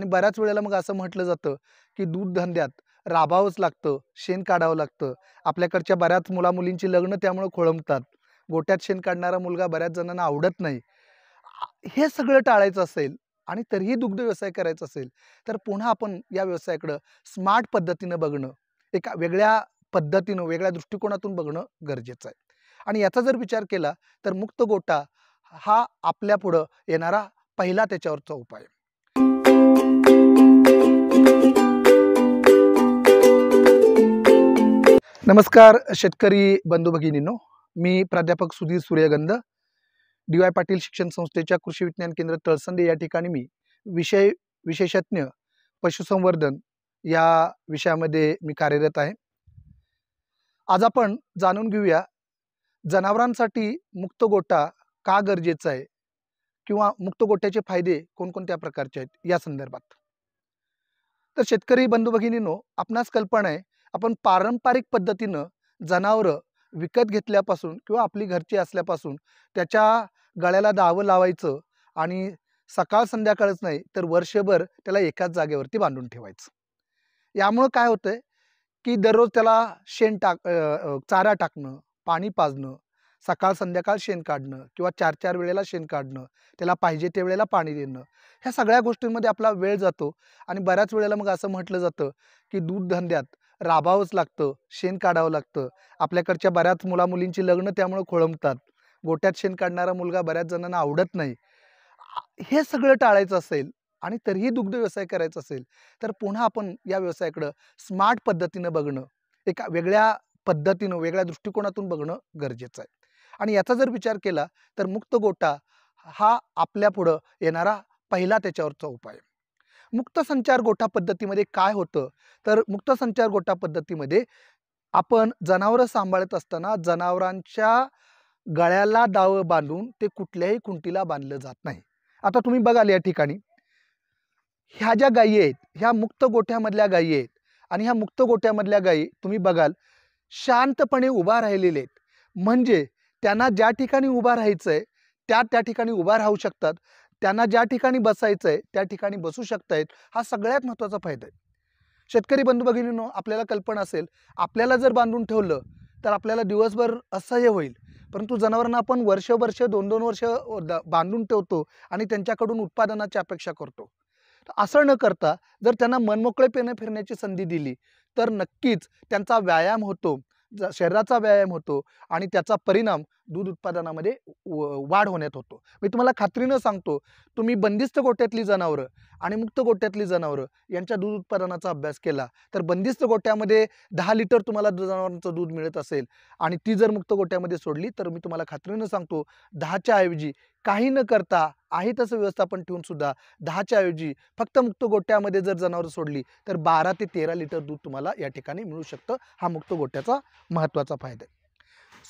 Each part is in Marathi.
आणि बऱ्याच वेळेला मग असं म्हटलं जातं की दूध धंद्यात राबावंच लागतं शेण काढावं लागतं आपल्याकडच्या बऱ्याच मुलामुलींची लग्न त्यामुळं खोळंबतात गोट्यात शेण काढणारा मुलगा बऱ्याच जणांना आवडत नाही हे सगळं टाळायचं असेल आणि तरीही दुग्ध व्यवसाय करायचा असेल तर पुन्हा आपण या व्यवसायाकडं स्मार्ट पद्धतीनं बघणं एका वेगळ्या पद्धतीनं वेगळ्या दृष्टिकोनातून बघणं गरजेचं आहे आणि याचा जर विचार केला तर मुक्त गोटा हा आपल्या पुढं येणारा पहिला त्याच्यावरचा उपाय नमस्कार शेतकरी बंधू भगिनींनो मी प्राध्यापक सुधीर सूर्यगंध डी वाय पाटील शिक्षण संस्थेच्या कृषी विज्ञान केंद्र तळसंदे या ठिकाणी मी विषय विशेषज्ञ पशुसंवर्धन या विषयामध्ये मी कार्यरत आहे आज आपण जाणून घेऊया जनावरांसाठी मुक्त गोटा का गरजेचा आहे किंवा मुक्त गोट्याचे फायदे कोणकोणत्या प्रकारचे आहेत या संदर्भात तर शेतकरी बंधू भगिनीनो आपणास कल्पना आहे आपण पारंपरिक पद्धतीनं जनावरं विकत घेतल्यापासून किंवा आपली घरची असल्यापासून त्याच्या गळ्याला दावं लावायचं आणि सकाळ संध्याकाळच नाही तर वर्षभर त्याला एकाच जागेवरती बांधून ठेवायचं यामुळं काय होतंय की दररोज त्याला शेण टाक चारा टाकणं पाणी पाजणं सकाळ संध्याकाळ शेण काढणं किंवा चार चार वेळेला शेण काढणं त्याला पाहिजे त्या वेळेला पाणी देणं ह्या सगळ्या गोष्टींमध्ये आपला वेळ जातो आणि बऱ्याच वेळेला मग असं म्हटलं जातं की दूध धंद्यात राबावंच लागतं शेण काढावं लागतं आपल्याकडच्या बऱ्याच मुलामुलींची लग्न त्यामुळं खोळंबतात गोट्यात शेण काढणारा मुलगा बऱ्याच जणांना आवडत नाही हे सगळं टाळायचं असेल आणि तरीही दुग्ध व्यवसाय करायचा असेल तर पुन्हा आपण या व्यवसायाकडं स्मार्ट पद्धतीनं बघणं एका वेगळ्या पद्धतीनं वेगळ्या दृष्टिकोनातून बघणं गरजेचं आहे आणि याचा जर विचार केला तर मुक्त गोटा हा आपल्यापुढं येणारा पहिला त्याच्यावरचा उपाय मुक्त संचार गोठा पद्धतीमध्ये काय होतं तर मुक्त संचार गोठा पद्धतीमध्ये आपण जनावरं सांभाळत असताना जनावरांच्या गळ्याला दाव बांधून ते कुठल्याही कुंटीला बांधलं जात नाही आता तुम्ही बघाल या ठिकाणी ह्या ज्या गायी आहेत ह्या मुक्त गोठ्यामधल्या गायी आहेत आणि ह्या मुक्त गोठ्यामधल्या गायी तुम्ही बघाल शांतपणे उभा राहिलेले आहेत म्हणजे त्यांना ज्या ठिकाणी उभा राहायचंय त्या त्या ठिकाणी उभा राहू शकतात त्यांना ज्या ठिकाणी बसायचं आहे त्या ठिकाणी बसू शकतायत हा सगळ्यात महत्त्वाचा फायदा आहे शेतकरी बंधू भगिनीनो आपल्याला कल्पना असेल आपल्याला जर बांधून ठेवलं तर आपल्याला दिवसभर असह्य होईल परंतु जनावरांना आपण वर्ष दोन दोन वर्ष बांधून ठेवतो आणि त्यांच्याकडून उत्पादनाची अपेक्षा करतो असं न करता जर त्यांना मनमोकळेपणे फिरण्याची संधी दिली तर नक्कीच त्यांचा व्यायाम होतो शरीराचा व्यायाम होतो आणि त्याचा परिणाम दूध उत्पादनामध्ये वाढ होण्यात होतो मी तुम्हाला खात्रीनं सांगतो तुम्ही बंदिस्त गोट्यातली जनावरं आणि मुक्त गोट्यातली जनावरं यांच्या दूध उत्पादनाचा अभ्यास केला तर बंदिस्त गोट्यामध्ये दहा लिटर तुम्हाला जनावरांचं दूध मिळत असेल आणि ती जर मुक्त गोट्यामध्ये सोडली तर मी तुम्हाला खात्रीनं सांगतो दहाच्या ऐवजी काही न करता आहे तसं व्यवस्थापन ठेवून सुद्धा ऐवजी फक्त मुक्त गोट्यामध्ये जर जनावरं सोडली तर बारा ते तेरा लिटर दूध तुम्हाला या ठिकाणी मिळू शकतं हा मुक्त गोट्याचा महत्त्वाचा फायदा आहे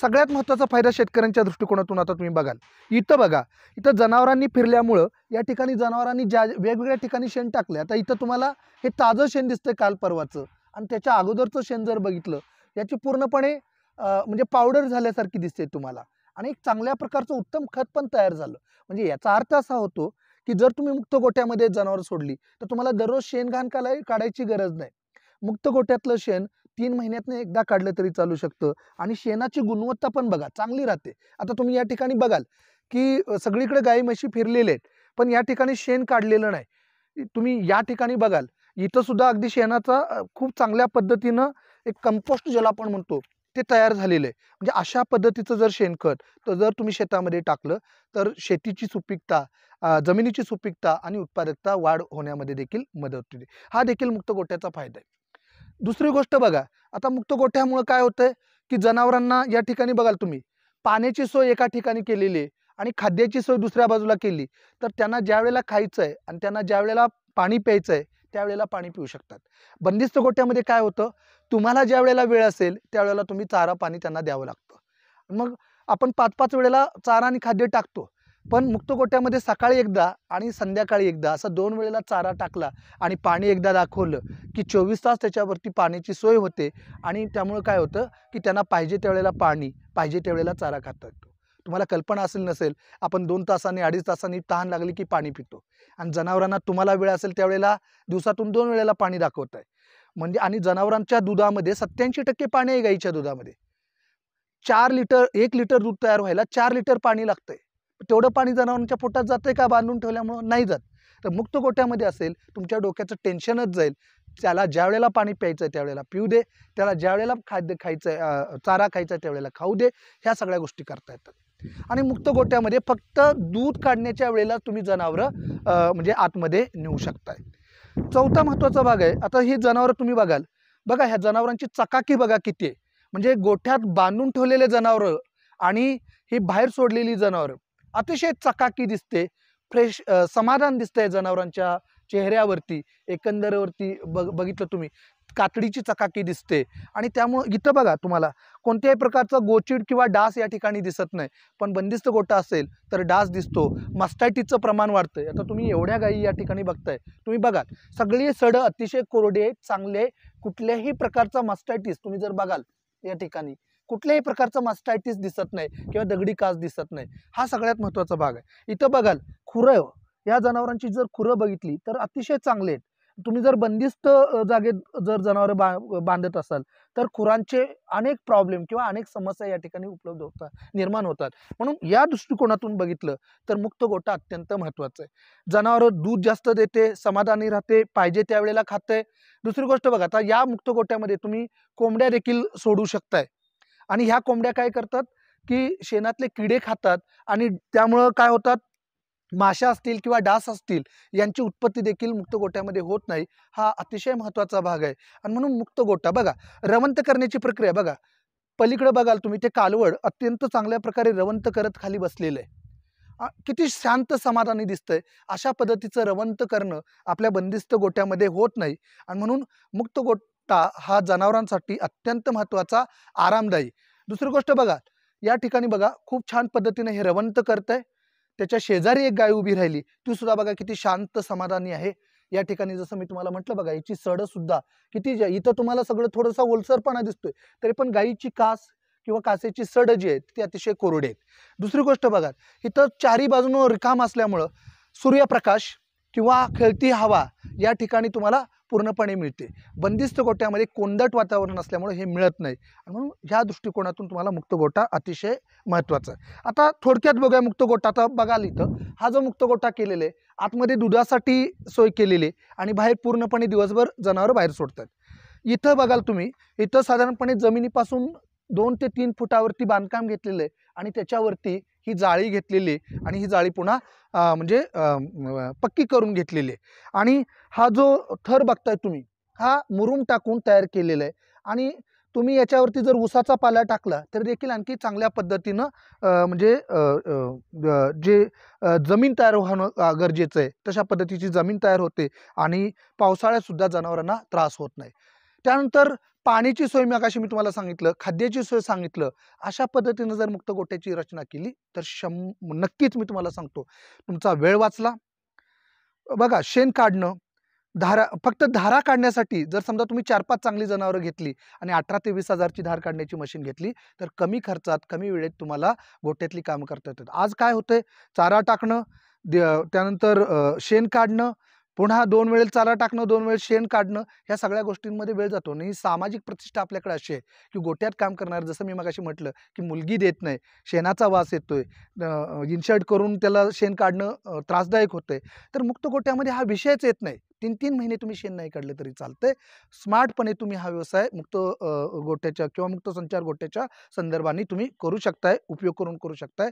सगळ्यात महत्त्वाचा फायदा शेतकऱ्यांच्या दृष्टिकोनातून आता तुम्ही बघाल इथं बघा इथं जनावरांनी फिरल्यामुळं या ठिकाणी जनावरांनी ज्या वेगवेगळ्या ठिकाणी शेण टाकले आता इथं तुम्हाला हे ताजं शेण दिसतंय काल परवाचं आणि त्याच्या अगोदरचं शेण जर बघितलं याची पूर्णपणे म्हणजे पावडर झाल्यासारखी दिसते तुम्हाला आणि एक चांगल्या प्रकारचं उत्तम खत पण तयार झालं म्हणजे याचा अर्थ असा होतो की जर तुम्ही मुक्त गोट्यामध्ये जनावर सोडली तर तुम्हाला दररोज शेण घाण काढायची गरज नाही मुक्त गोट्यातलं शेण तीन महिन्यातनं एकदा काढलं तरी चालू शकतं आणि शेणाची गुणवत्ता पण बघा चांगली राहते आता तुम्ही या ठिकाणी बघाल की सगळीकडे गाई म्हशी फिरलेले आहेत पण या ठिकाणी शेण काढलेलं नाही तुम्ही या ठिकाणी बघाल इथं सुद्धा अगदी शेणाचा खूप चांगल्या पद्धतीनं एक कंपोस्ट ज्याला आपण म्हणतो ते तयार झालेलं आहे म्हणजे अशा पद्धतीचं जर शेणखत तर जर तुम्ही शेतामध्ये टाकलं तर शेतीची सुपीकता जमिनीची सुपीकता आणि उत्पादकता वाढ होण्यामध्ये देखील मदत होते हा देखील मुक्त गोट्याचा फायदा आहे दुसरी गोष्ट बघा आता मुक्त गोठ्यामुळं काय होतंय की जनावरांना या ठिकाणी बघाल तुम्ही पाण्याची सोय एका ठिकाणी केलेली आहे आणि खाद्याची सोय दुसऱ्या बाजूला केली तर त्यांना ज्या वेळेला खायचं आहे आणि त्यांना ज्या वेळेला पाणी प्यायचं आहे त्यावेळेला पाणी पिऊ शकतात बंदिस्त गोठ्यामध्ये काय होतं तुम्हाला ज्या वेळेला वेळ असेल त्यावेळेला तुम्ही चारा पाणी त्यांना द्यावं लागतं मग आपण पाच पाच वेळेला चारा आणि खाद्य टाकतो पण मुक्त सकाळी एकदा आणि संध्याकाळी एकदा असा दोन वेळेला चारा टाकला आणि पाणी एकदा दाखवलं की चोवीस तास त्याच्यावरती पाण्याची सोय होते आणि त्यामुळं काय होतं की त्यांना पाहिजे त्यावेळेला पाणी पाहिजे त्यावेळेला चारा खाता येतो तुम्हाला कल्पना असेल नसेल आपण दोन तासांनी अडीच तासांनी तहान लागली की पाणी पितो आणि जनावरांना तुम्हाला वेळ असेल त्यावेळेला दिवसातून दोन वेळेला पाणी दाखवत आहे म्हणजे आणि जनावरांच्या दुधामध्ये सत्याऐंशी टक्के पाणी आहे गाईच्या दुधामध्ये चार लिटर एक लिटर दूध तयार व्हायला चार लिटर पाणी लागतंय तेवढं पाणी जनावरांच्या पोटात जाते का बांधून ठेवल्यामुळं नाही जात तर मुक्त गोठ्यामध्ये असेल तुमच्या डोक्याचं टेन्शनच जाईल त्याला ज्या वेळेला पाणी प्यायचं आहे त्यावेळेला पिऊ दे त्याला ज्या वेळेला खाद्य खायचं आहे चारा खायचा आहे त्यावेळेला खाऊ दे ह्या सगळ्या गोष्टी करता येतात आणि मुक्त गोठ्यामध्ये फक्त दूध काढण्याच्या वेळेला तुम्ही जनावरं म्हणजे आतमध्ये नेऊ शकताय चौथा महत्त्वाचा भाग आहे आता ही जनावरं तुम्ही बघाल बघा ह्या जनावरांची चकाकी बघा किती आहे म्हणजे गोठ्यात बांधून ठेवलेले जनावरं आणि ही बाहेर सोडलेली जनावरं अतिशय चकाकी दिसते फ्रेश समाधान दिसतंय जनावरांच्या चेहऱ्यावरती एकंदरवरती बग बघितलं तुम्ही कातडीची चकाकी दिसते आणि त्यामुळं इथं बघा तुम्हाला कोणत्याही प्रकारचा गोचिड किंवा डास या ठिकाणी दिसत नाही पण बंदिस्त गोटा असेल तर डास दिसतो मस्टायटीचं प्रमाण वाढतंय आता तुम्ही एवढ्या गायी या ठिकाणी बघताय तुम्ही बघाल सगळी सडं अतिशय कोरडे चांगले कुठल्याही प्रकारचा मस्टायटीस तुम्ही जर बघाल या ठिकाणी कुठल्याही प्रकारचं मास्टायटिस दिसत नाही किंवा दगडी कास दिसत नाही हा सगळ्यात महत्त्वाचा भाग आहे इथं बघाल खुरं हो. या जनावरांची जर खुरं बघितली तर अतिशय चांगले आहेत तुम्ही जर बंदिस्त जागेत जर जनावरं बांधत असाल तर खुरांचे अनेक प्रॉब्लेम किंवा अनेक समस्या या ठिकाणी उपलब्ध होतात निर्माण होतात म्हणून या दृष्टिकोनातून बघितलं तर मुक्त गोटा अत्यंत महत्त्वाचा आहे जनावरं दूध जास्त देते समाधानी राहते पाहिजे त्यावेळेला खाते दुसरी गोष्ट बघा आता या मुक्त गोट्यामध्ये तुम्ही कोंबड्या देखील सोडू शकताय आणि ह्या कोंबड्या काय करतात की शेणातले किडे खातात आणि त्यामुळं काय होतात माशा असतील किंवा डास असतील यांची उत्पत्ती देखील मुक्त गोट्यामध्ये होत नाही हा अतिशय महत्त्वाचा भाग आहे आणि म्हणून मुक्त गोटा बघा रवंत करण्याची प्रक्रिया बघा पलीकडे बघाल तुम्ही ते कालवड अत्यंत चांगल्या प्रकारे रवंत करत खाली बसलेलं आहे किती शांत समाधानी दिसतंय अशा पद्धतीचं रवंत करणं आपल्या बंदिस्त गोट्यामध्ये होत नाही आणि म्हणून मुक्त गोट रस्ता हा जनावरांसाठी अत्यंत महत्त्वाचा आरामदायी दुसरी गोष्ट बघा या ठिकाणी बघा खूप छान पद्धतीने हे रवंत आहे त्याच्या शेजारी एक गाय उभी राहिली ती सुद्धा बघा किती शांत समाधानी आहे या ठिकाणी जसं मी तुम्हाला म्हटलं बघा याची सड सुद्धा किती इथं तुम्हाला सगळं थोडंसं ओलसरपणा दिसतोय तरी पण गायीची कास किंवा कासेची सड जी आहे ती अतिशय कोरडी आहेत दुसरी गोष्ट बघा इथं चारी बाजूनं रिकाम असल्यामुळं सूर्यप्रकाश किंवा खेळती हवा या ठिकाणी तुम्हाला पूर्णपणे मिळते बंदिस्त गोट्यामध्ये कोंदट वातावरण असल्यामुळे हे मिळत नाही म्हणून ह्या दृष्टिकोनातून तुम्हाला मुक्त अतिशय महत्त्वाचा आहे आता थोडक्यात बघूया मुक्त आता बघाल इथं हा जो मुक्त गोटा केलेला आहे आतमध्ये दुधासाठी सोय केलेली आहे आणि बाहेर पूर्णपणे दिवसभर जनावरं बाहेर सोडतात इथं बघाल तुम्ही इथं साधारणपणे जमिनीपासून दोन ते तीन फुटावरती बांधकाम घेतलेलं आहे आणि त्याच्यावरती ही जाळी घेतलेली आणि ही जाळी पुन्हा म्हणजे पक्की करून घेतलेली आहे आणि हा जो थर बघताय तुम्ही हा मुरुम टाकून तयार केलेला आहे आणि तुम्ही याच्यावरती जर उसाचा पाला टाकला तर देखील आणखी चांगल्या पद्धतीनं म्हणजे जे जमीन तयार होणं गरजेचं आहे तशा पद्धतीची जमीन तयार होते आणि पावसाळ्यात सुद्धा जनावरांना त्रास होत नाही त्यानंतर पाण्याची सोय मी आकाशी मी तुम्हाला सांगितलं खाद्याची सोय सांगितलं अशा पद्धतीनं जर मुक्त गोट्याची रचना केली तर शं नक्कीच मी तुम्हाला सांगतो तुमचा वेळ वाचला बघा शेण काढणं धारा फक्त धारा काढण्यासाठी जर समजा तुम्ही चार पाच चांगली जनावरं घेतली आणि अठरा ते वीस हजारची धार काढण्याची मशीन घेतली तर कमी खर्चात कमी वेळेत तुम्हाला गोट्यातली कामं करता येतात आज काय होतंय चारा टाकणं त्यानंतर शेण काढणं पुन्हा दोन वेळेस चारा टाकणं दोन वेळेस शेण काढणं ह्या सगळ्या गोष्टींमध्ये वेळ जातो आणि सामाजिक प्रतिष्ठा आपल्याकडे अशी आहे की गोट्यात काम करणार जसं मी मगाशी म्हटलं की मुलगी देत नाही शेणाचा वास येतोय इन्शर्ट करून त्याला शेण काढणं त्रासदायक होतंय तर मुक्त गोट्यामध्ये हा विषयच येत नाही तीन तीन महिने तुम्ही शेण नाही काढले तरी चालतंय स्मार्टपणे तुम्ही हा व्यवसाय मुक्त गोट्याच्या किंवा मुक्त संचार गोट्याच्या संदर्भाने तुम्ही करू शकताय उपयोग करून करू शकताय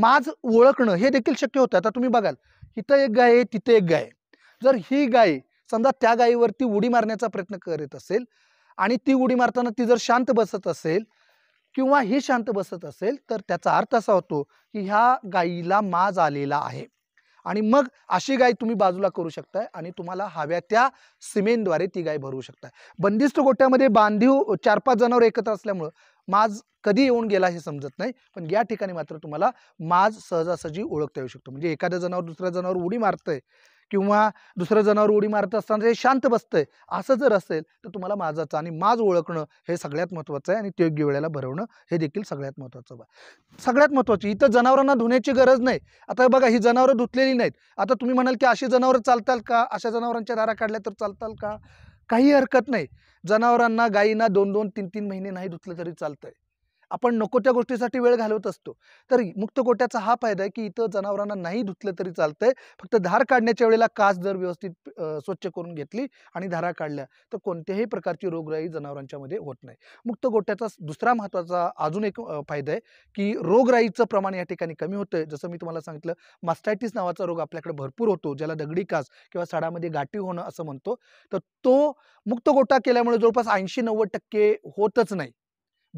माज ओळखणं हे देखील शक्य होतं आता तुम्ही बघाल इथं एक गाय आहे तिथं एक गाय आहे जर ही गाय समजा त्या गायीवरती उडी मारण्याचा प्रयत्न करत असेल आणि ती उडी मारताना ती जर शांत बसत असेल किंवा ही शांत बसत असेल तर त्याचा अर्थ असा होतो की ह्या गायीला माज आलेला आहे आणि मग अशी गाय तुम्ही बाजूला करू शकताय आणि तुम्हाला हव्या त्या सिमेंटद्वारे ती गाय भरवू शकताय बंदिस्त गोट्यामध्ये बांधीव चार पाच जनावर एकत्र असल्यामुळं माज कधी येऊन गेला हे समजत नाही पण या ठिकाणी मात्र तुम्हाला माज सहजासहजी ओळखता येऊ शकतो म्हणजे एखाद्या जनावर दुसऱ्या जनावर उडी मारतंय किंवा दुसरं जनावर उडी मारत असताना हे शांत बसतंय असं जर असेल तर तुम्हाला माझाचं आणि माज ओळखणं हे सगळ्यात महत्त्वाचं आहे आणि योग्य वेळेला भरवणं हे देखील सगळ्यात महत्त्वाचं आहे सगळ्यात महत्त्वाची इथं जनावरांना धुण्याची गरज नाही आता बघा ही जनावरं धुतलेली नाहीत आता तुम्ही म्हणाल की अशी जनावरं चालताल का अशा जनावरांच्या दारा काढल्या तर चालताल का काही हरकत नाही जनावरांना गायींना दोन दोन तीन तीन महिने नाही धुतलं तरी चालतंय आपण नको त्या गोष्टीसाठी वेळ घालवत असतो तर मुक्त गोट्याचा हा फायदा आहे की इथं जनावरांना नाही धुतलं तरी चालतंय फक्त धार काढण्याच्या वेळेला कास जर व्यवस्थित स्वच्छ करून घेतली आणि धारा काढल्या तर कोणत्याही प्रकारची रोगराई जनावरांच्या मध्ये होत नाही मुक्त गोट्याचा दुसरा महत्त्वाचा अजून एक फायदा आहे की रोगराईचं प्रमाण या ठिकाणी कमी होतंय जसं मी तुम्हाला सांगितलं मास्टायटिस नावाचा रोग आपल्याकडे भरपूर होतो ज्याला दगडी कास किंवा साडामध्ये गाठी होणं असं म्हणतो तर तो मुक्त गोटा केल्यामुळे जवळपास ऐंशी नव्वद टक्के होतच नाही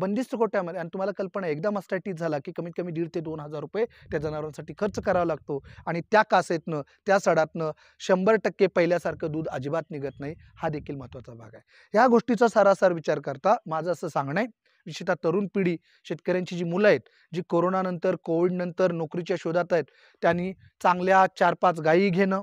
बंदिस्त गोट्यामध्ये आणि तुम्हाला कल्पना एकदम एकदा झाला की कमीत कमी दीड ते दोन हजार रुपये त्या जनावरांसाठी खर्च करावा लागतो आणि त्या कासेतनं त्या सडातनं शंभर टक्के पहिल्यासारखं दूध अजिबात निघत नाही हा देखील महत्त्वाचा भाग आहे या गोष्टीचा सारासार विचार करता माझं असं सांगणं आहे विशेषतः तरुण पिढी शेतकऱ्यांची जी मुलं आहेत जी कोरोनानंतर कोविडनंतर नोकरीच्या शोधात आहेत त्यांनी चांगल्या चार पाच गायी घेणं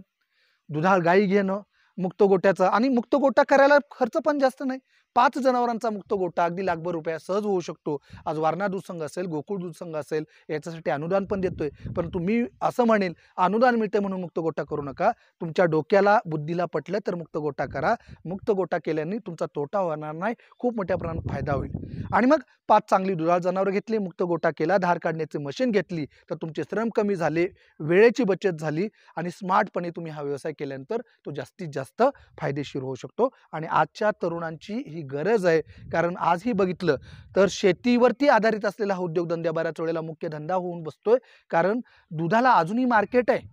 दुधाळ गायी घेणं मुक्त गोट्याचा आणि मुक्त गोटा करायला खर्च पण जास्त नाही पाच जनावरांचा मुक्त गोटा अगदी लाखभर रुपया सहज होऊ शकतो आज वारणा दूध संघ असेल गोकुळ दूध संघ असेल याच्यासाठी अनुदान पण देतोय परंतु मी असं म्हणेल अनुदान मिळते म्हणून मुक्त गोटा करू नका तुमच्या डोक्याला बुद्धीला पटलं तर मुक्त गोटा करा मुक्त गोटा केल्याने तुमचा तोटा होणार नाही खूप मोठ्या प्रमाणात फायदा होईल आणि मग पाच चांगली दुधाळ जनावरं घेतली मुक्त गोटा केला धार काढण्याचे मशीन घेतली तर तुमचे श्रम कमी झाले वेळेची बचत झाली आणि स्मार्टपणे तुम्ही हा व्यवसाय केल्यानंतर तो जास्तीत जास्त फायदेशीर होऊ शकतो आणि आजच्या तरुणांची ही गरज आहे कारण आजही बघितलं तर शेतीवरती आधारित असलेला हा उद्योगधंदा बऱ्याच वेळेला मुख्य धंदा होऊन बसतोय कारण दुधाला अजूनही मार्केट आहे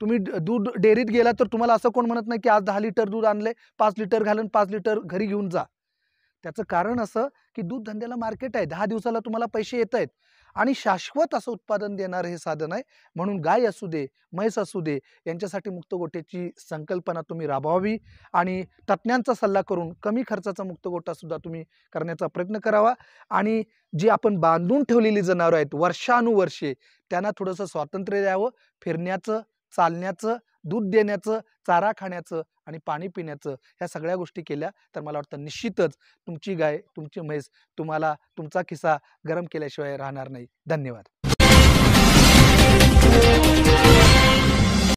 तुम्ही दूध डेअरीत गेला तर तुम्हाला असं कोण म्हणत नाही की आज दहा लिटर दूध आणले पाच लिटर घालून पाच लिटर घरी घेऊन जा त्याचं कारण असं की दूध धंद्याला मार्केट आहे दहा दिवसाला तुम्हाला पैसे येत आहेत आणि शाश्वत असं उत्पादन देणारं हे साधन आहे म्हणून गाय असू दे म्हैस असू दे यांच्यासाठी मुक्त संकल्पना तुम्ही राबवावी आणि तज्ज्ञांचा सल्ला करून कमी खर्चाचा मुक्त सुद्धा तुम्ही करण्याचा प्रयत्न करावा आणि जी आपण बांधून ठेवलेली जनावरं आहेत वर्षानुवर्षे त्यांना थोडंसं स्वातंत्र्य द्यावं फिरण्याचं चालण्याचं दूध देण्याचं चारा खाण्याचं आणि पाणी पिण्याचं ह्या सगळ्या गोष्टी केल्या तर मला वाटतं निश्चितच तुमची गाय तुमची म्हैस तुम्हाला तुमचा खिसा गरम केल्याशिवाय राहणार नाही धन्यवाद